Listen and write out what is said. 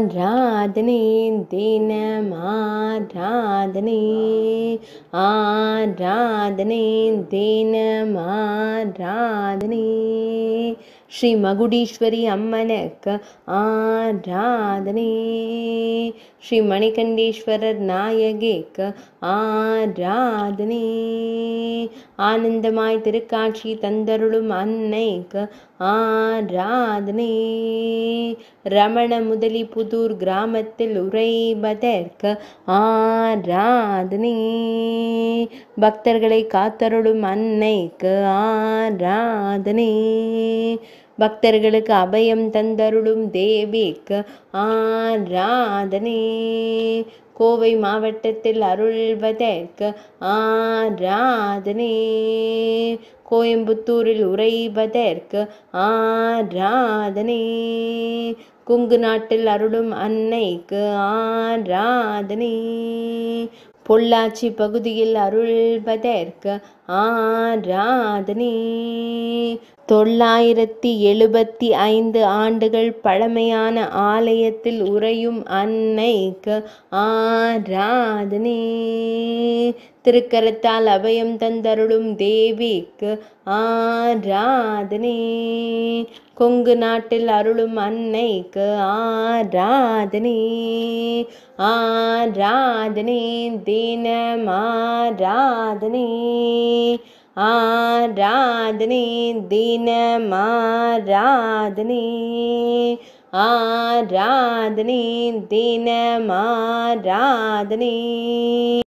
आरादनेन देन माढादनेन आरादनेन देन माढादनेन श्री मगुडीश्वरी अम्मेक आरादनेन श्री मणिकंदिश्वर नायगेक आरादनेन आनंदमयी तिरुகாட்சி तंदरुलम अन्नेक ரமண முதலி புதூர் கிராமத்தில் உரைபதற்கு ஆராதனை பக்தர்களை காத்தருளும் அன்னைக்கு ஆராதனை பக்தர்களுக்கு அபயம் தந்தருளும் தேவிக்கு ஆராதனை கோவை மாவட்டத்தில் அருள்வதற்கு ஆராதனை கோயம்புத்தூரில் உறைவதற்கு ஆராதனை குங்கு நாட்டில் அருளும் அன்னைக்கு ஆராதனை பொள்ளாச்சி பகுதியில் அருள்வதற்கு ஆராதனை தொள்ளாயிரத்தி எழுபத்தி ஐந்து ஆண்டுகள் பழமையான ஆலயத்தில் உறையும் அன்னைக்கு ஆராதனை திருக்கரத்தால் அபயம் தந்தருளும் தேவிக்கு ஆராதனே கொங்கு நாட்டில் அருளும் அன்னைக்கு ஆராதனே ஆராதனே தினம் ஆராதனே ஆராதனே தினம் ஆராதனே ஆராதனே தினமாராதனே